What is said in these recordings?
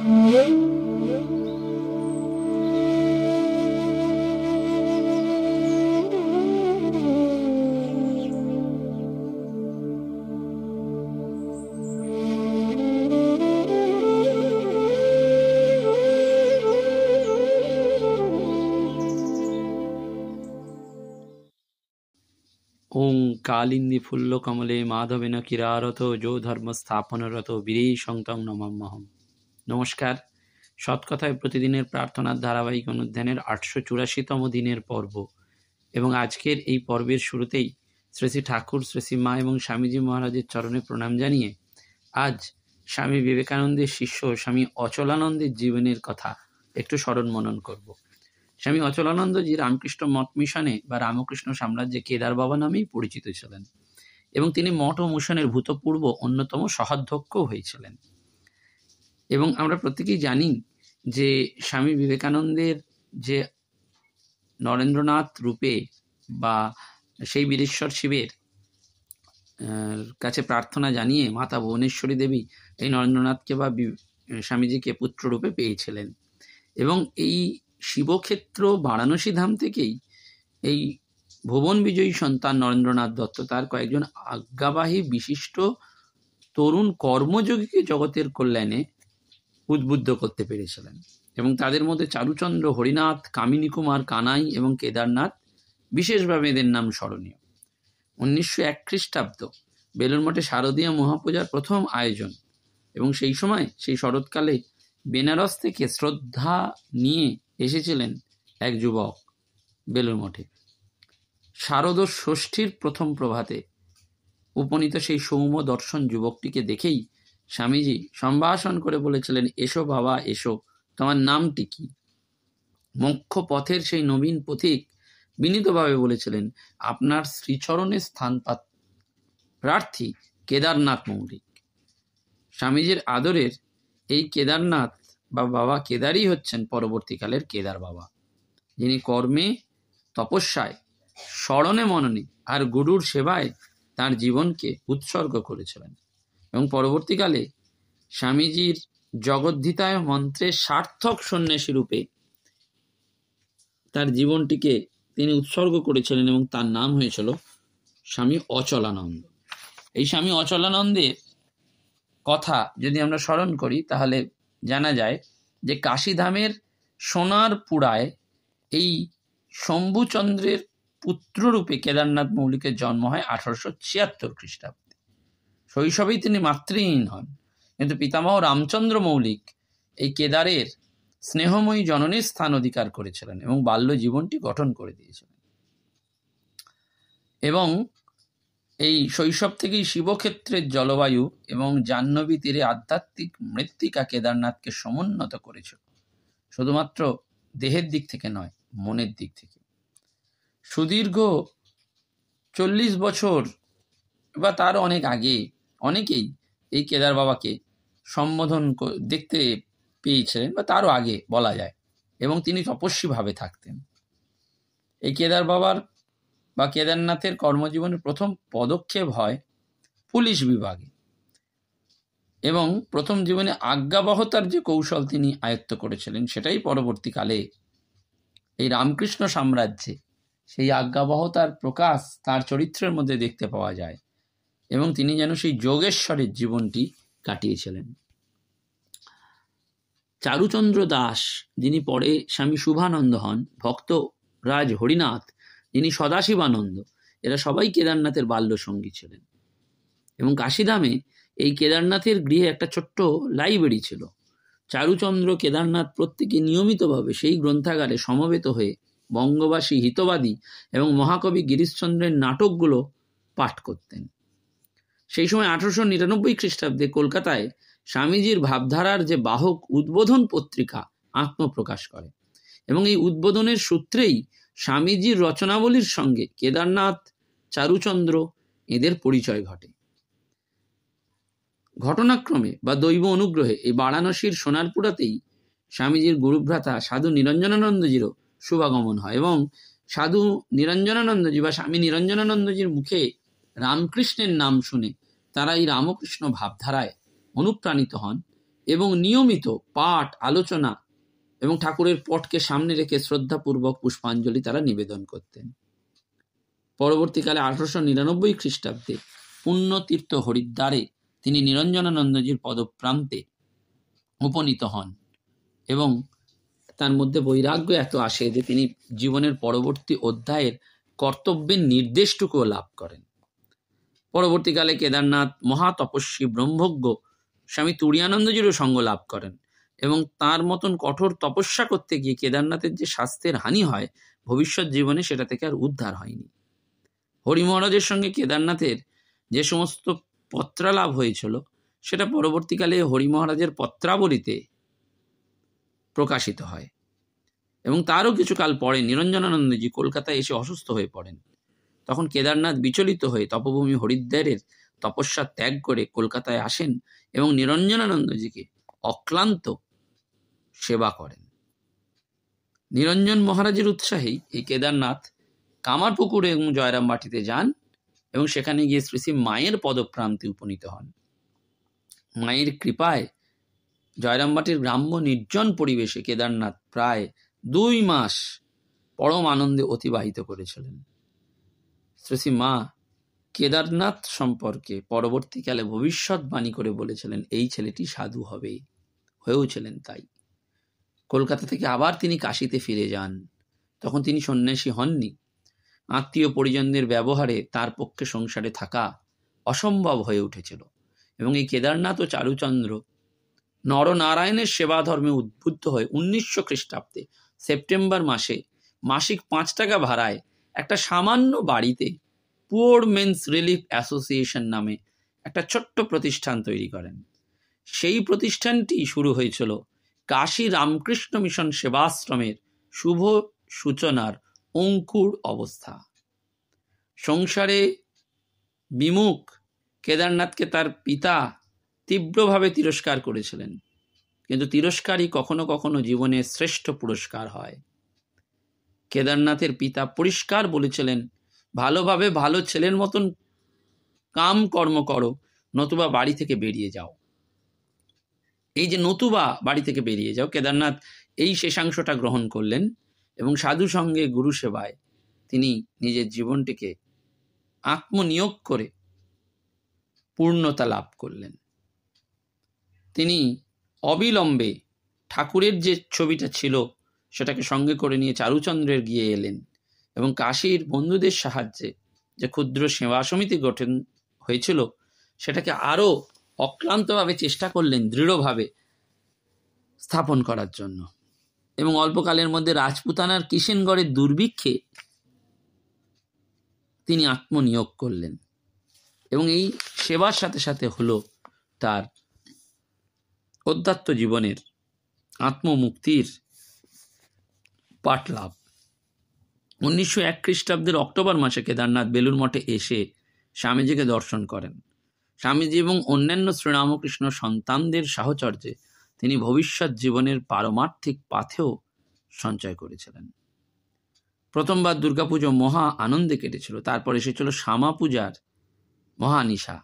কালিন্দী ফুল্ল কমলে মাধবেন কিরারত যো ধর্ম স্থাপনরত বীরেশং তং নমাম্যহম নমস্কার সৎকথায় প্রতিদিনের প্রার্থনার ধারাবাহিক অনুধ্যানের আটশো চুরাশিতম দিনের পর্ব এবং আজকের এই পর্বের শুরুতেই শ্রী শ্রী ঠাকুর শ্রী শ্রী মা এবং স্বামীজি মহারাজের চরণে প্রণাম জানিয়ে আজ স্বামী বিবেকানন্দের শিষ্য স্বামী অচলানন্দের জীবনের কথা একটু স্মরণ মনন করব স্বামী অচলানন্দজি রামকৃষ্ণ মঠ মিশনে বা রামকৃষ্ণ সাম্রাজ্যে কেদার বাবা নামেই পরিচিত ছিলেন এবং তিনি মঠ ও মিশনের ভূতপূর্ব অন্যতম সহাধ্যক্ষ হয়েছিলেন এবং আমরা প্রত্যেকেই জানি যে স্বামী বিবেকানন্দের যে নরেন্দ্রনাথ রূপে বা সেই বীরেশ্বর শিবের কাছে প্রার্থনা জানিয়ে মাতা ভুবনেশ্বরী দেবী এই নরেন্দ্রনাথকে বা স্বামীজিকে পুত্ররূপে পেয়েছিলেন এবং এই শিবক্ষেত্র বারাণসী ধাম থেকেই এই ভুবন বিজয়ী সন্তান নরেন্দ্রনাথ দত্ত তার কয়েকজন আজ্ঞাবাহী বিশিষ্ট তরুণ কর্মযোগীকে জগতের কল্যাণে উদ্বুদ্ধ করতে পেরেছিলেন এবং তাদের মধ্যে চারুচন্দ্র হরিনাথ কামিনী কুমার কানাই এবং কেদারনাথ বিশেষভাবে এদের নাম স্মরণীয় উনিশশো এক খ্রিস্টাব্দ বেলুর মঠে শারদীয় মহাপূজার প্রথম আয়োজন এবং সেই সময় সেই শরৎকালে বেনারস থেকে শ্রদ্ধা নিয়ে এসেছিলেন এক যুবক বেলুর মঠে শারদ ষষ্ঠীর প্রথম প্রভাতে উপনীত সেই সৌম্য দর্শন যুবকটিকে দেখেই স্বামীজি সম্ভাষণ করে বলেছিলেন এসো বাবা এসো তোমার নামটি কি মুখ্য পথের সেই নবীন পথিক বিনীতভাবে বলেছিলেন আপনার শ্রীচরণে স্থান প্রার্থী কেদারনাথ মৌলিক স্বামীজির আদরের এই কেদারনাথ বা বাবা কেদারই হচ্ছেন পরবর্তীকালের কেদার বাবা যিনি কর্মে তপস্যায় স্মরণে মননে আর গুরুর সেবায় তার জীবনকে উৎসর্গ করেছিলেন এবং পরবর্তীকালে স্বামীজির জগদ্ধিতায় মন্ত্রের সার্থক সন্ন্যাসী রূপে তার জীবনটিকে তিনি উৎসর্গ করেছিলেন এবং তার নাম হয়েছিল স্বামী অচলানন্দ এই স্বামী অচলানন্দের কথা যদি আমরা স্মরণ করি তাহলে জানা যায় যে কাশীধামের সোনার পুরায় এই শম্ভুচন্দ্রের পুত্ররূপে কেদারনাথ মৌলিকের জন্ম হয় আঠারোশো ছিয়াত্তর খ্রিস্টাব্দ শৈশবেই তিনি মাতৃহীন হন কিন্তু পিতামহ রামচন্দ্র মৌলিক এই কেদারের স্নেহময়ী জননীর স্থান অধিকার করেছিলেন এবং বাল্য জীবনটি গঠন করে দিয়েছিলেন এবং এই শৈশব থেকেই শিবক্ষেত্রের জলবায়ু এবং জাহ্নবী তীরে আধ্যাত্মিক মৃত্তিকা কেদারনাথকে সমুন্নত করেছিল শুধুমাত্র দেহের দিক থেকে নয় মনের দিক থেকে সুদীর্ঘ চল্লিশ বছর বা তার অনেক আগে অনেকেই এই কেদার বাবাকে সম্বোধন দেখতে পেয়েছিলেন বা তারও আগে বলা যায় এবং তিনি তপস্বীভাবে থাকতেন এই কেদার বাবার বা কেদারনাথের কর্মজীবনের প্রথম পদক্ষেপ হয় পুলিশ বিভাগে এবং প্রথম জীবনে আজ্ঞাবহতার যে কৌশল তিনি আয়ত্ত করেছিলেন সেটাই পরবর্তীকালে এই রামকৃষ্ণ সাম্রাজ্যে সেই আজ্ঞাবহতার প্রকাশ তার চরিত্রের মধ্যে দেখতে পাওয়া যায় এবং তিনি যেন সেই যোগেশ্বরের জীবনটি কাটিয়েছিলেন চারুচন্দ্র দাস যিনি পরে স্বামী শুভানন্দ হন ভক্ত রাজ হরিনাথ যিনি সদাশিবানন্দ এরা সবাই কেদারনাথের বাল্য সঙ্গী ছিলেন এবং কাশিধামে এই কেদারনাথের গৃহে একটা ছোট্ট লাইব্রেরি ছিল চারুচন্দ্র কেদারনাথ প্রত্যেকে নিয়মিতভাবে সেই গ্রন্থাগারে সমবেত হয়ে বঙ্গবাসী হিতবাদী এবং মহাকবি গিরিশচন্দ্রের নাটকগুলো পাঠ করতেন সেই সময় আঠারোশো নিরানব্বই খ্রিস্টাব্দে কলকাতায় স্বামীজির ভাবধারার যে বাহক উদ্বোধন পত্রিকা আত্মপ্রকাশ করে এবং এই উদ্বোধনের সূত্রেই স্বামীজির রচনাবলীর সঙ্গে কেদারনাথ চারুচন্দ্র এদের পরিচয় ঘটে ঘটনাক্রমে বা দৈব অনুগ্রহে এই বারাণসীর সোনারপুরাতেই স্বামীজির গুরুভ্রাতা সাধু নিরঞ্জনানন্দজিরও শুভাগমন হয় এবং সাধু নিরঞ্জনানন্দজি বা স্বামী নিরঞ্জনানন্দজির মুখে রামকৃষ্ণের নাম শুনে তারা এই রামকৃষ্ণ ভাবধারায় অনুপ্রাণিত হন এবং নিয়মিত পাঠ আলোচনা এবং ঠাকুরের পটকে সামনে রেখে শ্রদ্ধাপূর্বক পুষ্পাঞ্জলি তারা নিবেদন করতেন পরবর্তীকালে আঠারোশো নিরানব্বই খ্রিস্টাব্দে পুণ্যতীর্থ হরিদ্বারে তিনি নিরঞ্জনানন্দজির পদপ্রান্তে উপনীত হন এবং তার মধ্যে বৈরাগ্য এত আসে যে তিনি জীবনের পরবর্তী অধ্যায়ের কর্তব্যের নির্দেশটুকুও লাভ করেন পরবর্তীকালে কেদারনাথ মহাতপস্বী ব্রহ্মজ্ঞ স্বামী তুরিয়ানন্দজির সঙ্গ লাভ করেন এবং তার মতন কঠোর তপস্যা করতে গিয়ে কেদারনাথের যে স্বাস্থ্যের হানি হয় ভবিষ্যৎ জীবনে সেটা থেকে আর উদ্ধার হয়নি হরি মহারাজের সঙ্গে কেদারনাথের যে সমস্ত পত্রালাভ হয়েছিল সেটা পরবর্তীকালে হরি মহারাজের পত্রাবলিতে প্রকাশিত হয় এবং তারও কিছুকাল পরে নিরঞ্জনানন্দজি কলকাতায় এসে অসুস্থ হয়ে পড়েন তখন কেদারনাথ বিচলিত হয়ে তপভূমি হরিদ্বারের তপস্যা ত্যাগ করে কলকাতায় আসেন এবং নিরঞ্জনানন্দজিকে অক্লান্ত সেবা করেন নিরঞ্জন মহারাজের উৎসাহেই এই কেদারনাথ কামারপুকুর এবং জয়রাম বাটিতে যান এবং সেখানে গিয়ে শ্রী শ্রী মায়ের পদপ্রান্তে উপনীত হন মায়ের কৃপায় জয়রামবাটির গ্রাম্য নির্জন পরিবেশে কেদারনাথ প্রায় দুই মাস পরম আনন্দে অতিবাহিত করেছিলেন মা কেদারনাথ সম্পর্কে পরবর্তীকালে ভবিষ্যৎবাণী করে বলেছিলেন এই ছেলেটি সাধু হবে হয়েওছিলেন তাই কলকাতা থেকে আবার তিনি কাশিতে ফিরে যান তখন তিনি সন্ন্যাসী হননি আত্মীয় পরিজনদের ব্যবহারে তার পক্ষে সংসারে থাকা অসম্ভব হয়ে উঠেছিল এবং এই কেদারনাথ ও চারুচন্দ্র নরনারায়ণের সেবা ধর্মে উদ্বুদ্ধ হয়ে উনিশশো খ্রিস্টাব্দে সেপ্টেম্বর মাসে মাসিক পাঁচ টাকা ভাড়ায় একটা সামান্য বাড়িতে পুওর মেন্স রিলিফ অ্যাসোসিয়েশন নামে একটা ছোট্ট প্রতিষ্ঠান তৈরি করেন সেই প্রতিষ্ঠানটি শুরু হয়েছিল কাশী রামকৃষ্ণ মিশন সেবাশ্রমের শুভ সূচনার অঙ্কুর অবস্থা সংসারে বিমুখ কেদারনাথকে তার পিতা তীব্রভাবে তিরস্কার করেছিলেন কিন্তু তিরস্কারই কখনো কখনো জীবনের শ্রেষ্ঠ পুরস্কার হয় কেদারনাথের পিতা পরিষ্কার বলেছিলেন ভালোভাবে ভালো ছেলের মতন কাম কর্ম করো নতুবা বাড়ি থেকে বেরিয়ে যাও এই যে নতুবা বাড়ি থেকে বেরিয়ে যাও কেদারনাথ এই শেষাংশটা গ্রহণ করলেন এবং সাধু সঙ্গে গুরু সেবায় তিনি নিজের জীবনটিকে আত্মনিয়োগ করে পূর্ণতা লাভ করলেন তিনি অবিলম্বে ঠাকুরের যে ছবিটা ছিল সেটাকে সঙ্গে করে নিয়ে চারুচন্দ্রের গিয়ে এলেন এবং কাশীর বন্ধুদের সাহায্যে যে ক্ষুদ্র সেবা সমিতি গঠন হয়েছিল সেটাকে আরও অক্লান্তভাবে চেষ্টা করলেন দৃঢ়ভাবে স্থাপন করার জন্য এবং অল্পকালের মধ্যে রাজপুতানার কিষেনগড়ের দুর্ভিক্ষে তিনি আত্মনিয়োগ করলেন এবং এই সেবার সাথে সাথে হলো তার অধ্যাত্ম জীবনের আত্মমুক্তির পাট লাভ উনিশশো এক খ্রিস্টাব্দের অক্টোবর মাসে কেদারনাথ বেলুর মঠে এসে স্বামীজিকে দর্শন করেন স্বামীজি এবং অন্যান্য শ্রীরামকৃষ্ণ সন্তানদের সাহচর্যে তিনি ভবিষ্যৎ জীবনের পারমার্থিক পাথেও সঞ্চয় করেছিলেন প্রথমবার দুর্গাপুজো মহা আনন্দে কেটেছিল তারপর এসেছিল শ্যামা পূজার মহানিশা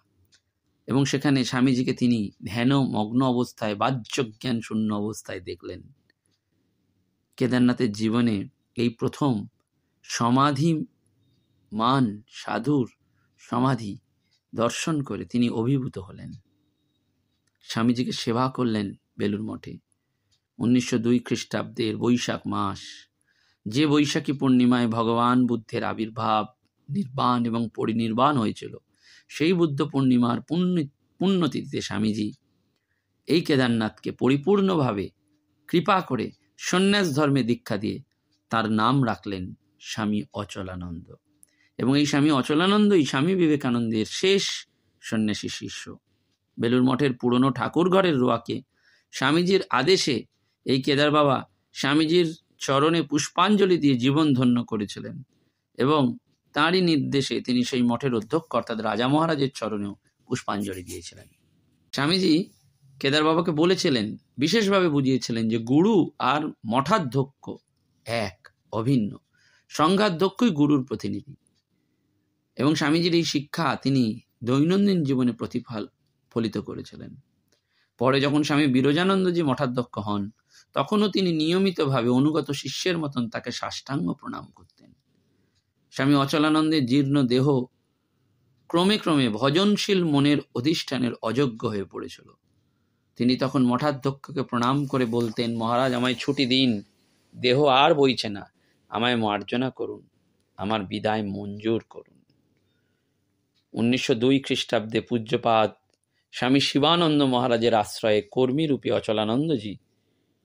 এবং সেখানে স্বামীজিকে তিনি ধ্যান মগ্ন অবস্থায় বাহ্যজ্ঞান শূন্য অবস্থায় দেখলেন কেদারনাথের জীবনে এই প্রথম সমাধি মান সাধুর সমাধি দর্শন করে তিনি অভিভূত হলেন স্বামীজিকে সেবা করলেন বেলুর মঠে উনিশশো দুই খ্রিস্টাব্দের বৈশাখ মাস যে বৈশাখী পূর্ণিমায় ভগবান বুদ্ধের আবির্ভাব নির্বাণ এবং পরিনির্বাণ হয়েছিল সেই বুদ্ধ পূর্ণিমার পুণ্য পুণ্যতিথিতে স্বামীজি এই কেদারনাথকে পরিপূর্ণভাবে কৃপা করে সন্ন্যাস ধর্মে দীক্ষা দিয়ে তার নাম রাখলেন স্বামী অচলানন্দ এবং এই স্বামী অচলানন্দই স্বামী বিবেকানন্দের শেষ সন্ন্যাসী শিষ্য বেলুর মঠের পুরনো ঠাকুর ঘরের রোয়াকে স্বামীজির আদেশে এই কেদার বাবা স্বামীজির চরণে পুষ্পাঞ্জলি দিয়ে জীবন ধন্য করেছিলেন এবং তাঁরই নির্দেশে তিনি সেই মঠের অধ্যক্ষ অর্থাৎ রাজা মহারাজের চরণেও পুষ্পাঞ্জলি দিয়েছিলেন স্বামীজি কেদার বাবাকে বলেছিলেন বিশেষভাবে বুঝিয়েছিলেন যে গুরু আর মঠাধ্যক্ষ এক অভিন্ন সংঘাধ্যক্ষই গুরুর প্রতিনিধি এবং স্বামীজির এই শিক্ষা তিনি দৈনন্দিন জীবনে প্রতিফল ফলিত করেছিলেন পরে যখন স্বামী বিরোজানন্দজি মঠাধ্যক্ষ হন তখনও তিনি নিয়মিতভাবে অনুগত শিষ্যের মতন তাকে সাষ্টাঙ্গ প্রণাম করতেন স্বামী অচলানন্দের জীর্ণ দেহ ক্রমে ক্রমে ভজনশীল মনের অধিষ্ঠানের অযোগ্য হয়ে পড়েছিল তিনি তখন মঠাধ্যক্ষকে প্রণাম করে বলতেন মহারাজ আমায় ছুটি দিন দেহ আর বইছে না আমায় মার্জনা করুন আমার বিদায় মঞ্জুর করুন উনিশশো দুই খ্রিস্টাব্দে পূজ্যপাত স্বামী শিবানন্দ মহারাজের আশ্রয়ে রূপে অচলানন্দজি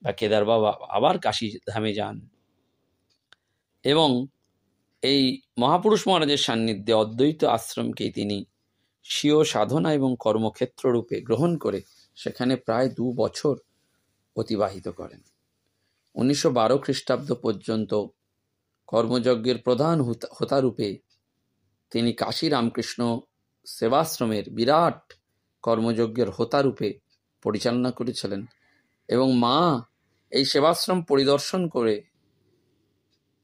বা কেদার বাবা আবার কাশী ধামে যান এবং এই মহাপুরুষ মহারাজের সান্নিধ্যে অদ্বৈত আশ্রমকেই তিনি স্বীয় সাধনা এবং কর্মক্ষেত্র রূপে গ্রহণ করে সেখানে প্রায় দু বছর অতিবাহিত করেন উনিশশো বারো খ্রিস্টাব্দ পর্যন্ত কর্মযজ্ঞের প্রধান হোতারূপে তিনি কাশী রামকৃষ্ণ সেবাশ্রমের বিরাট কর্মযজ্ঞের হোতারূপে পরিচালনা করেছিলেন এবং মা এই সেবাশ্রম পরিদর্শন করে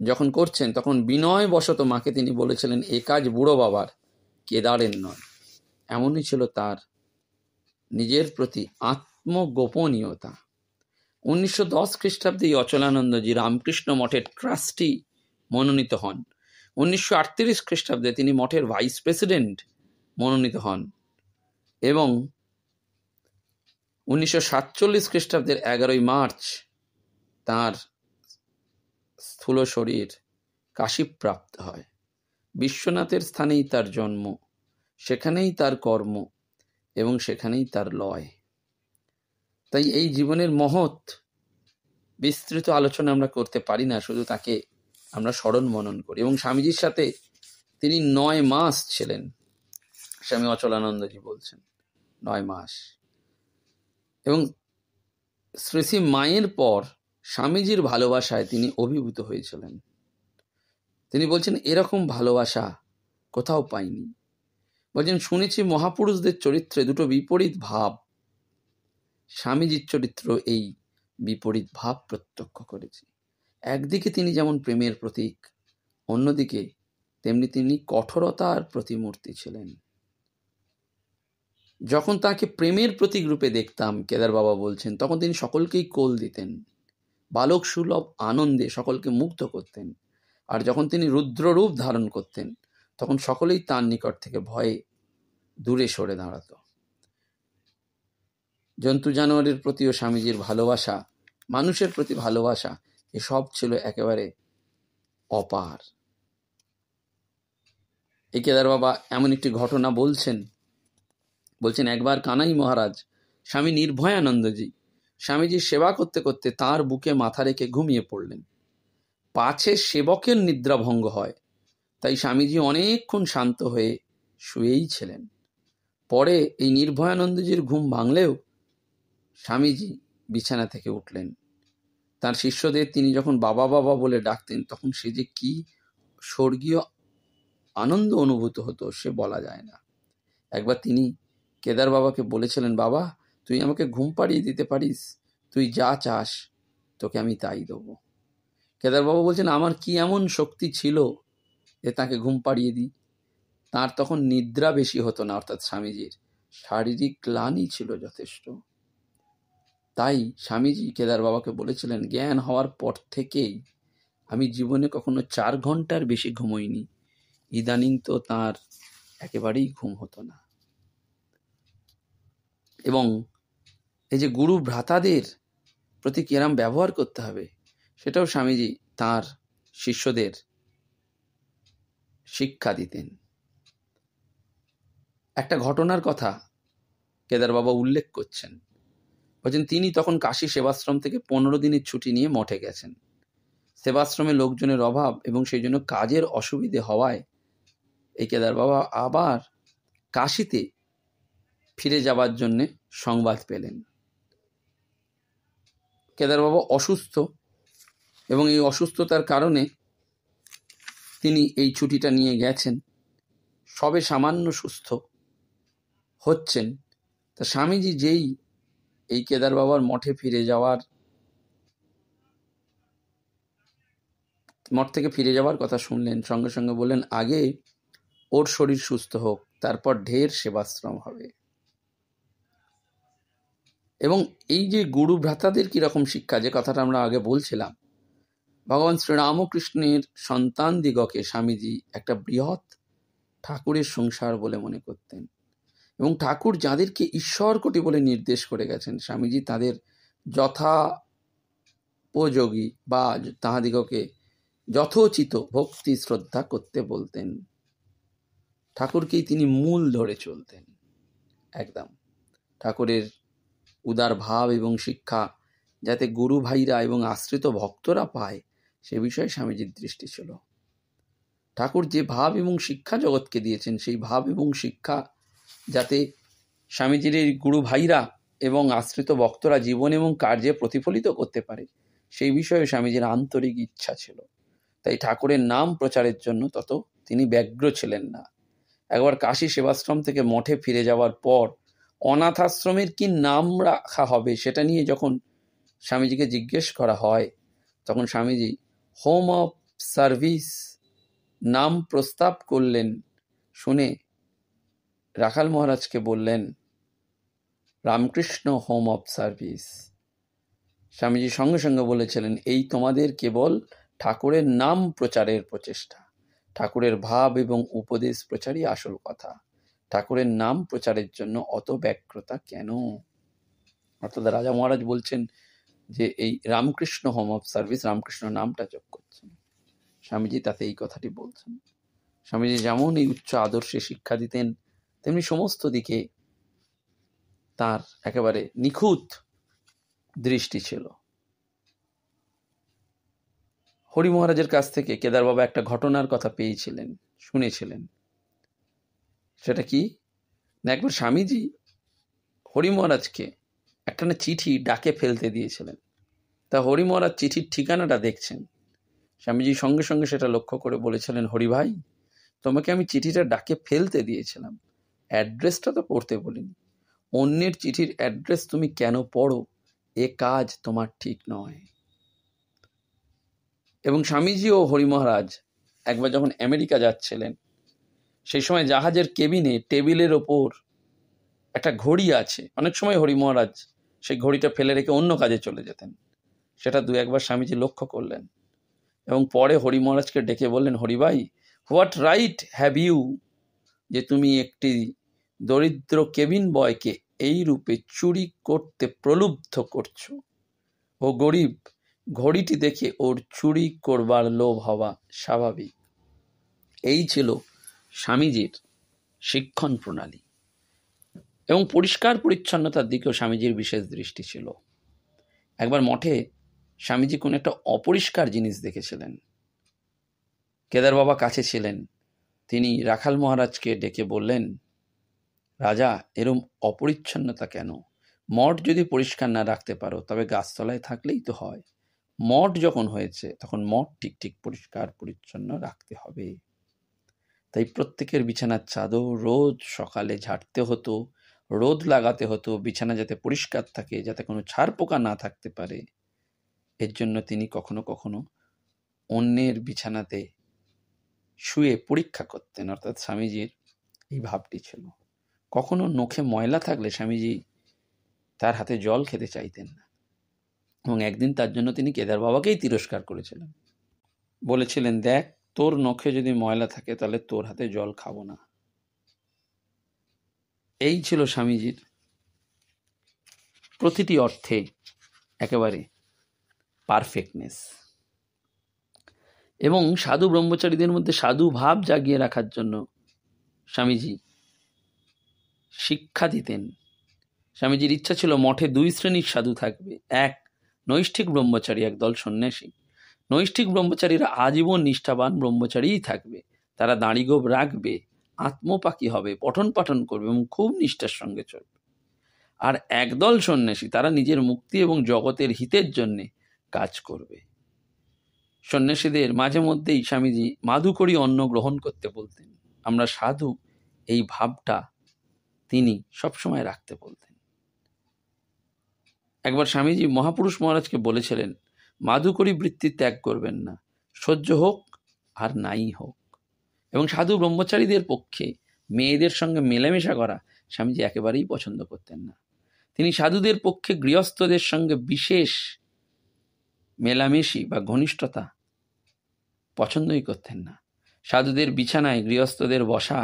যখন করছেন তখন বিনয় বশত মাকে তিনি বলেছিলেন এ কাজ বুড়ো বাবার কেদারের নয় এমনই ছিল তার নিজের প্রতি আত্মগোপনীয়তা উনিশশো দশ খ্রিস্টাব্দেই অচলানন্দজি রামকৃষ্ণ মঠের ট্রাস্টি মনোনীত হন উনিশশো আটত্রিশ খ্রিস্টাব্দে তিনি মঠের ভাইস প্রেসিডেন্ট মনোনীত হন এবং উনিশশো সাতচল্লিশ খ্রিস্টাব্দের এগারোই মার্চ তার স্থূল শরীর কাশিপ্রাপ্ত হয় বিশ্বনাথের স্থানেই তার জন্ম সেখানেই তার কর্ম এবং সেখানেই তার লয় তাই এই জীবনের মহৎ বিস্তৃত আলোচনা আমরা করতে পারি না শুধু তাকে আমরা স্মরণ মনন করি এবং স্বামীজির সাথে তিনি নয় মাস ছিলেন স্বামী অচলানন্দজি বলছেন নয় মাস এবং শ্রীশ্রী মায়ের পর স্বামীজির ভালোবাসায় তিনি অভিভূত হয়েছিলেন তিনি বলছেন এরকম ভালোবাসা কোথাও পাইনি বলছেন শুনেছি মহাপুরুষদের চরিত্রে দুটো বিপরীত ভাব স্বামীজির চরিত্র এই বিপরীত ভাব প্রত্যক্ষ করেছি একদিকে তিনি যেমন প্রেমের প্রতীক অন্যদিকে তেমনি তিনি কঠোরতার প্রতিমূর্তি ছিলেন যখন তাকে প্রেমের প্রতীক রূপে দেখতাম কেদার বাবা বলছেন তখন তিনি সকলকেই কোল দিতেন বালক সুলভ আনন্দে সকলকে মুক্ত করতেন আর যখন তিনি রুদ্ররূপ ধারণ করতেন তখন সকলেই তার নিকট থেকে ভয়ে দূরে সরে দাঁড়াত জন্তু জানোয়ারের প্রতিও স্বামীজির ভালোবাসা মানুষের প্রতি ভালোবাসা এসব ছিল একেবারে অপার এ কেদার বাবা এমন একটি ঘটনা বলছেন বলছেন একবার কানাই মহারাজ স্বামী নির্ভয়ানন্দজি স্বামীজির সেবা করতে করতে তার বুকে মাথা রেখে ঘুমিয়ে পড়লেন পাছে সেবকের নিদ্রাভঙ্গ হয় তাই স্বামীজি অনেকক্ষণ শান্ত হয়ে শুয়েই ছিলেন পরে এই নির্ভয়ানন্দজির ঘুম ভাঙলেও স্বামীজি বিছানা থেকে উঠলেন তার শিষ্যদের তিনি যখন বাবা বাবা বলে ডাকতেন তখন সে যে কি স্বর্গীয় আনন্দ অনুভূত হতো সে বলা যায় না একবার তিনি কেদার বাবাকে বলেছিলেন বাবা তুই আমাকে ঘুম পাড়িয়ে দিতে পারিস তুই যা চাস তোকে আমি তাই দেবো কেদারবাবু বলছেন আমার কি এমন শক্তি ছিল যে তাকে ঘুম পাড়িয়ে দিই তার তখন নিদ্রা বেশি হতো না অর্থাৎ স্বামীজির শারীরিক ক্লানি ছিল যথেষ্ট তাই স্বামীজি কেদার বাবাকে বলেছিলেন জ্ঞান হওয়ার পর থেকেই আমি জীবনে কখনো চার ঘন্টার বেশি ঘুমোইনি ইদানিং তো তার একেবারেই ঘুম হতো না এবং এই যে গুরু ভ্রাতাদের প্রতি কিরাম ব্যবহার করতে হবে সেটাও স্বামীজি তার শিষ্যদের শিক্ষা দিতেন একটা ঘটনার কথা কেদার বাবা উল্লেখ করছেন বলছেন তিনি তখন কাশি সেবাশ্রম থেকে পনেরো দিনের ছুটি নিয়ে মঠে গেছেন সেবাশ্রমে লোকজনের অভাব এবং সেই জন্য কাজের অসুবিধে হওয়ায় এই কেদার বাবা আবার কাশিতে ফিরে যাবার জন্যে সংবাদ পেলেন কেদার বাবা অসুস্থ এবং এই অসুস্থতার কারণে তিনি এই ছুটিটা নিয়ে গেছেন সবে সামান্য সুস্থ হচ্ছেন তা স্বামীজি যেই এই কেদার বাবার মঠে ফিরে যাওয়ার মঠ থেকে ফিরে যাওয়ার কথা শুনলেন সঙ্গে সঙ্গে বললেন আগে ওর শরীর সুস্থ হোক তারপর ঢের সেবাশ্রম হবে এবং এই যে গুরু ভ্রাতাদের কিরকম শিক্ষা যে কথাটা আমরা আগে বলছিলাম ভগবান শ্রীরামকৃষ্ণের সন্তানদিগকে স্বামীজি একটা বৃহৎ ঠাকুরের সংসার বলে মনে করতেন এবং ঠাকুর যাদেরকে ঈশ্বর কোটি বলে নির্দেশ করে গেছেন স্বামীজি তাদের উপযোগী বা তাহাদিগকে যথোচিত ভক্তি শ্রদ্ধা করতে বলতেন ঠাকুরকেই তিনি মূল ধরে চলতেন একদম ঠাকুরের উদার ভাব এবং শিক্ষা যাতে গুরু ভাইরা এবং আশ্রিত ভক্তরা পায় সে বিষয়ে স্বামীজির দৃষ্টি ছিল ঠাকুর যে ভাব এবং শিক্ষা জগৎকে দিয়েছেন সেই ভাব এবং শিক্ষা যাতে স্বামীজির এই গুরু ভাইরা এবং আশ্রিত বক্তরা জীবন এবং কার্যে প্রতিফলিত করতে পারে সেই বিষয়ে স্বামীজির আন্তরিক ইচ্ছা ছিল তাই ঠাকুরের নাম প্রচারের জন্য তত তিনি ব্যগ্র ছিলেন না একবার কাশী সেবাশ্রম থেকে মঠে ফিরে যাওয়ার পর অনাথাশ্রমের কি নাম রাখা হবে সেটা নিয়ে যখন স্বামীজিকে জিজ্ঞেস করা হয় তখন স্বামীজি হোম অফ সার্ভিস নাম প্রস্তাব করলেন শুনে রাখাল মহারাজকে বললেন Ramakrishna Home of Service Swamiji সঙ্গে সঙ্গে বলেছিলেন এই তোমাদের কেবল ঠাকুরের নাম প্রচারের প্রচেষ্টা ঠাকুরের ভাব এবং উপদেশ প্রচারই আসল কথা ঠাকুরের নাম প্রচারের জন্য অত ব্যগ্রতা কেন অর্থাৎ রাজা মহারাজ বলছেন যে এই Ramakrishna Home of Service Ramakrishna নামটা যোগ করছেন স্বামীজি তাতে এই কথাটি বলছেন স্বামীজি যেমন এই উচ্চ আদর্শে শিক্ষা দিতেন তেমনি সমস্ত দিকে তার একেবারে নিখুঁত দৃষ্টি ছিল হরি মহারাজের কাছ থেকে কেদার বাবা একটা ঘটনার কথা পেয়েছিলেন শুনেছিলেন সেটা কি না একবার স্বামীজি হরি মহারাজকে একটা না চিঠি ডাকে ফেলতে দিয়েছিলেন তা হরিমহারাজ চিঠির ঠিকানাটা দেখছেন স্বামীজি সঙ্গে সঙ্গে সেটা লক্ষ্য করে বলেছিলেন হরি ভাই তোমাকে আমি চিঠিটা ডাকে ফেলতে দিয়েছিলাম অ্যাড্রেসটা তো পড়তে বলিনি অন্যের চিঠির অ্যাড্রেস তুমি কেন পড়ো এ কাজ তোমার ঠিক নয় এবং স্বামীজি ও হরিমহারাজ একবার যখন আমেরিকা যাচ্ছিলেন সেই সময় জাহাজের কেবিনে টেবিলের ওপর একটা ঘড়ি আছে অনেক সময় হরিমহারাজ সেই ঘড়িটা ফেলে রেখে অন্য কাজে চলে যেতেন সেটা দু একবার স্বামীজি লক্ষ্য করলেন এবং পরে হরি মহারাজকে ডেকে বললেন Haribhai what right have you যে তুমি একটি দরিদ্র কেবিন বয়কে এই রূপে চুরি করতে প্রলুব্ধ করছো ও গরিব ঘড়িটি দেখে ওর চুরি করবার লোভ হওয়া স্বাভাবিক এই ছিল স্বামীজির শিক্ষণ প্রণালী এবং পরিষ্কার পরিচ্ছন্নতার দিকেও স্বামীজির বিশেষ দৃষ্টি ছিল একবার মঠে স্বামীজি কোনো একটা অপরিষ্কার জিনিস দেখেছিলেন কেদার বাবা কাছে ছিলেন তিনি রাখাল মহারাজকে ডেকে বললেন রাজা এরম অপরিচ্ছন্নতা কেন মঠ যদি পরিষ্কার না রাখতে পারো তবে গাছতলায় থাকলেই তো হয় মঠ যখন হয়েছে তখন মঠ ঠিক ঠিক পরিষ্কার পরিচ্ছন্ন রাখতে হবে তাই প্রত্যেকের বিছানার চাদর রোজ সকালে ঝাড়তে হতো রোদ লাগাতে হতো বিছানা যাতে পরিষ্কার থাকে যাতে কোনো ছাড় পোকা না থাকতে পারে এর জন্য তিনি কখনো কখনো অন্যের বিছানাতে শুয়ে পরীক্ষা করতেন অর্থাৎ স্বামীজির এই ভাবটি ছিল কখনো নখে ময়লা থাকলে স্বামীজি তার হাতে জল খেতে চাইতেন না এবং একদিন তার জন্য তিনি কেদার বাবাকেই তিরস্কার করেছিলেন বলেছিলেন দেখ তোর নখে যদি ময়লা থাকে তাহলে তোর হাতে জল খাবো না এই ছিল স্বামীজির প্রতিটি অর্থে একেবারে পারফেক্টনেস এবং সাধু ব্রহ্মচারীদের মধ্যে সাধু ভাব জাগিয়ে রাখার জন্য স্বামীজি শিক্ষা দিতেন স্বামীজির ইচ্ছা ছিল মঠে দুই শ্রেণীর সাধু থাকবে এক নৈষ্ঠিক ব্রহ্মচারী একদল সন্ন্যাসী নৈষ্ঠিক ব্রহ্মচারীরা আজীবন নিষ্ঠাবান ব্রহ্মচারীই থাকবে তারা দাঁড়িগোব রাখবে আত্মপাকি হবে পঠন পাঠন করবে এবং খুব নিষ্ঠার সঙ্গে চলবে আর একদল সন্ন্যাসী তারা নিজের মুক্তি এবং জগতের হিতের জন্যে কাজ করবে সন্ন্যাসীদের মাঝে মধ্যেই স্বামীজি মাধুকরী অন্ন গ্রহণ করতে বলতেন আমরা সাধু এই ভাবটা তিনি সবসময় রাখতে বলতেন একবার স্বামীজি মহাপুরুষ মহারাজকে বলেছিলেন মাধুকরী বৃত্তি ত্যাগ করবেন না সহ্য হোক আর নাই হোক এবং সাধু ব্রহ্মচারীদের পক্ষে মেয়েদের সঙ্গে মেলামেশা করা স্বামীজি একেবারেই পছন্দ করতেন না তিনি সাধুদের পক্ষে গৃহস্থদের সঙ্গে বিশেষ মেলামেশি বা ঘনিষ্ঠতা পছন্দই করতেন না সাধুদের বিছানায় গৃহস্থদের বসা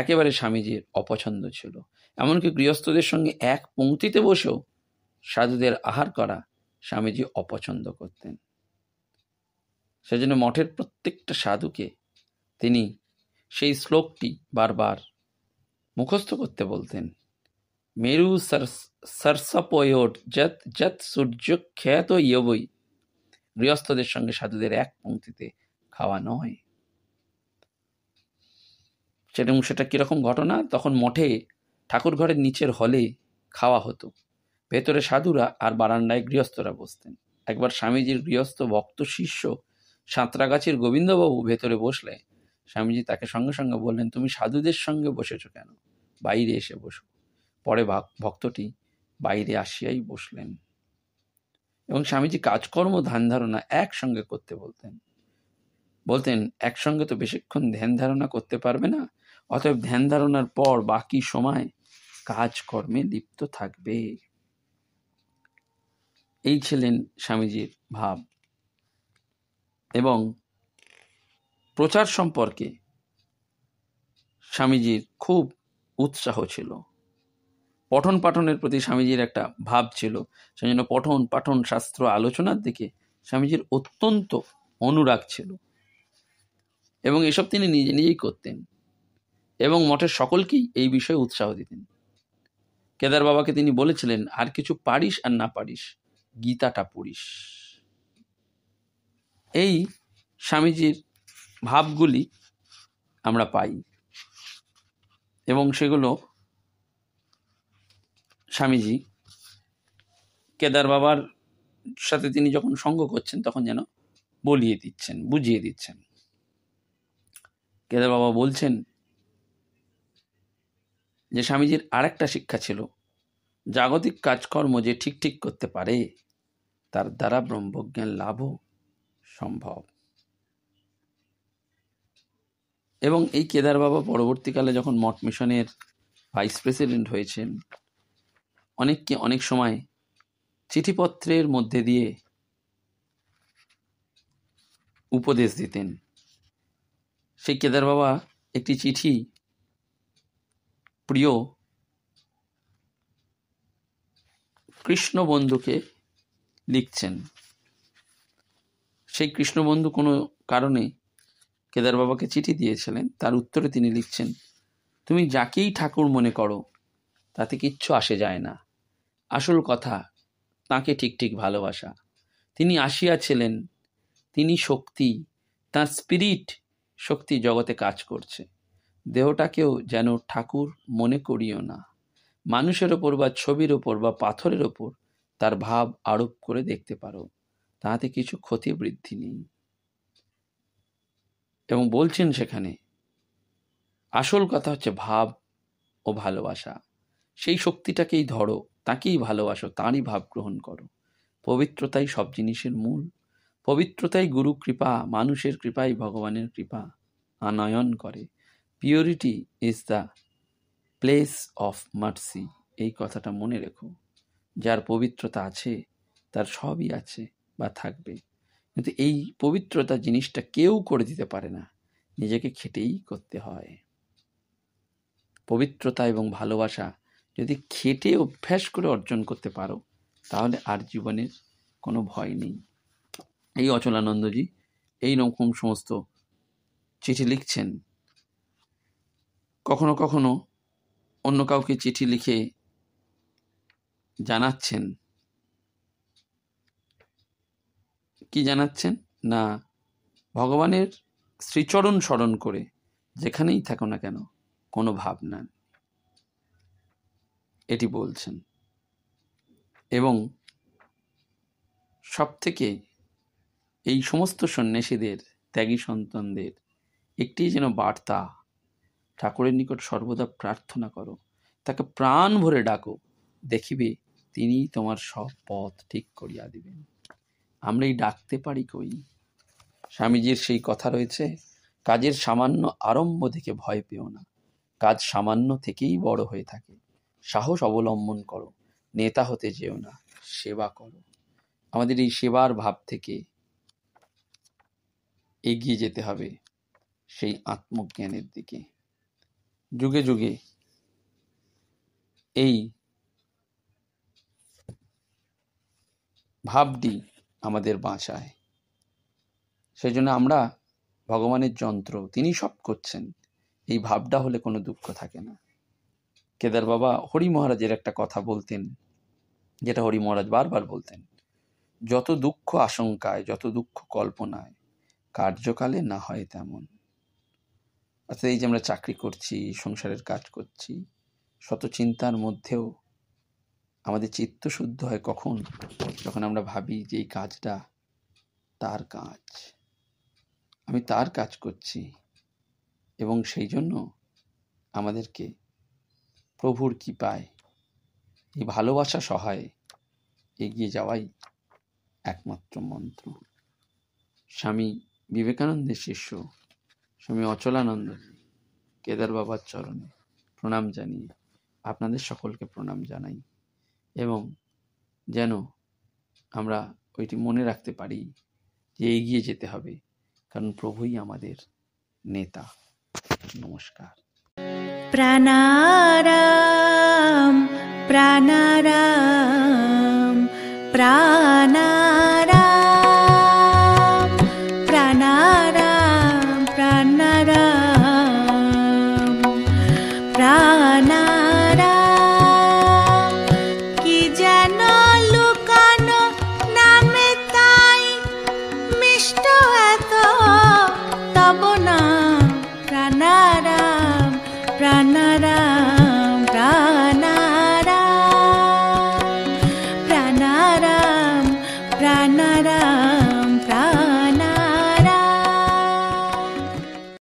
একেবারে স্বামীজির অপছন্দ ছিল এমনকি গৃহস্থদের সঙ্গে এক পংক্তিতে বসেও সাধুদের আহার করা স্বামীজি অপছন্দ করতেন সেজন্য মঠের প্রত্যেকটা সাধুকে তিনি সেই শ্লোকটি বারবার মুখস্থ করতে বলতেন মেরু সরসপয়োট যত যত সূর্য খ্যাত ইয়বই গৃহস্থদের সঙ্গে সাধুদের এক পঙ্ক্তিতে খাওয়া নয় সেটা সেটা কীরকম ঘটনা তখন মঠে ঠাকুর ঘরের নিচের হলে খাওয়া হতো ভেতরে সাধুরা আর বারান্দায় গৃহস্থরা বসতেন একবার স্বামীজির গৃহস্থ ভক্ত শিষ্য সাঁতরাগাছির গোবিন্দবাবু ভেতরে বসলে স্বামীজি তাকে সঙ্গে সঙ্গে বললেন তুমি সাধুদের সঙ্গে বসেছ কেন বাইরে এসে বসো পরে ভক্তটি বাইরে আসিয়াই বসলেন এবং স্বামীজি কাজকর্ম ধ্যান ধারণা একসঙ্গে করতে বলতেন বলতেন একসঙ্গে তো বেশিক্ষণ ধ্যান ধারণা করতে পারবে না অতএব ধ্যান ধারণার পর বাকি সময় কাজকর্মে লিপ্ত থাকবে এই ছিলেন স্বামীজির ভাব এবং প্রচার সম্পর্কে স্বামীজির খুব উৎসাহ ছিল পঠন পাঠনের প্রতি স্বামীজির একটা ভাব ছিল সেই জন্য পঠন পাঠন শাস্ত্র আলোচনার দিকে স্বামীজির অত্যন্ত অনুরাগ ছিল এবং এসব তিনি নিজে নিজেই করতেন এবং মঠের সকলকেই এই বিষয়ে উৎসাহ দিতেন কেদার বাবাকে তিনি বলেছিলেন আর কিছু পারিস আর না পারিস গীতাটা পড়িস এই স্বামীজির ভাবগুলি আমরা পাই এবং সেগুলো স্বামীজি কেদার বাবার সাথে তিনি যখন সঙ্গ করছেন তখন যেন বলিয়ে দিচ্ছেন বুঝিয়ে দিচ্ছেন কেদার বাবা বলছেন যে স্বামীজির আরেকটা শিক্ষা ছিল জাগতিক কাজকর্ম যে ঠিক ঠিক করতে পারে তার দ্বারা ব্রহ্মজ্ঞান লাভও সম্ভব এবং এই কেদার বাবা পরবর্তীকালে যখন মঠ মিশনের ভাইস প্রেসিডেন্ট হয়েছেন অনেককে অনেক সময় চিঠিপত্রের মধ্যে দিয়ে উপদেশ দিতেন সেই কেদার বাবা একটি চিঠি প্রিয় কৃষ্ণবন্ধুকে লিখছেন সেই কৃষ্ণবন্ধু কোনো কারণে কেদার বাবাকে চিঠি দিয়েছিলেন তার উত্তরে তিনি লিখছেন তুমি যাকেই ঠাকুর মনে করো তাতে কিচ্ছু আসে যায় না আসল কথা তাকে ঠিক ঠিক ভালোবাসা তিনি আসিয়াছিলেন তিনি শক্তি তার স্পিরিট শক্তি জগতে কাজ করছে দেহটাকেও যেন ঠাকুর মনে করিও না মানুষের ওপর বা ছবির ওপর বা পাথরের ওপর তার ভাব আরোপ করে দেখতে পারো তাহাতে কিছু ক্ষতি বৃদ্ধি নেই এবং বলছেন সেখানে আসল কথা হচ্ছে ভাব ও ভালোবাসা সেই শক্তিটাকেই ধরো তাকেই ভালোবাসো তারই ভাব গ্রহণ করো পবিত্রতাই সব জিনিসের মূল পবিত্রতাই গুরু কৃপা মানুষের কৃপাই ভগবানের কৃপা আনয়ন করে purity is the place of mercy এই কথাটা মনে রেখো যার পবিত্রতা আছে তার সবই আছে বা থাকবে কিন্তু এই পবিত্রতা জিনিসটা কেউ করে দিতে পারে না নিজেকে খেটেই করতে হয় পবিত্রতা এবং ভালোবাসা যদি খেটে অভ্যাস করে অর্জন করতে পারো তাহলে আর জীবনের কোনো ভয় নেই এই অচলানন্দজি এই রকম সমস্ত চিঠি লিখছেন কখনো কখনো অন্য কাউকে চিঠি লিখে জানাচ্ছেন কি জানাচ্ছেন না ভগবানের শ্রীচরণ স্মরণ করে যেখানেই থাকো না কেন কোনো নেন এটি বলছেন এবং সবথেকে এই সমস্ত সন্ন্যাসীদের ত্যাগী সন্তানদের একটি যেন বার্তা ঠাকুরের নিকট সর্বদা প্রার্থনা করো তাকে প্রাণ ভরে ডাকো দেখিবে তিনি তোমার সব পথ ঠিক করিয়া দিবেন আমরাই ডাকতে পারি কই স্বামীজির সেই কথা রয়েছে কাজের সামান্য আরম্ভ থেকে ভয় পেও না কাজ সামান্য থেকেই বড় হয়ে থাকে সাহস অবলম্বন করো নেতা হতে যেও না সেবা করো আমাদের এই সেবার ভাব থেকে এগিয়ে যেতে হবে সেই আত্মজ্ঞানের দিকে যুগে যুগে এই ভাবটি আমাদের বাঁচায় সেই জন্য আমরা ভগবানের যন্ত্র তিনি সব করছেন এই ভাবটা হলে কোনো দুঃখ থাকে না কেদার বাবা হরি মহারাজের একটা কথা বলতেন যেটা হরি মহারাজ বারবার বলতেন যত দুঃখ আশঙ্কায় যত দুঃখ কল্পনায় কার্যকালে না হয় তেমন অর্থাৎ এই যে আমরা চাকরি করছি সংসারের কাজ করছি শত চিন্তার মধ্যেও আমাদের চিত্ত শুদ্ধ হয় কখন যখন আমরা ভাবি যে এই কাজটা তার কাজ আমি তার কাজ করছি এবং সেই জন্য আমাদেরকে প্রভুর পায় এই ভালোবাসা সহায় এগিয়ে যাওয়াই একমাত্র মন্ত্র স্বামী বিবেকানন্দের শিষ্য স্বামী অচলানন্দ কেদার বাবার চরণে প্রণাম জানিয়ে আপনাদের সকলকে প্রণাম জানাই এবং যেন আমরা ওইটি মনে রাখতে পারি যে এগিয়ে যেতে হবে কারণ প্রভুই আমাদের নেতা নমস্কার প্রাণারাম প্রাণারাম প্রাণারাম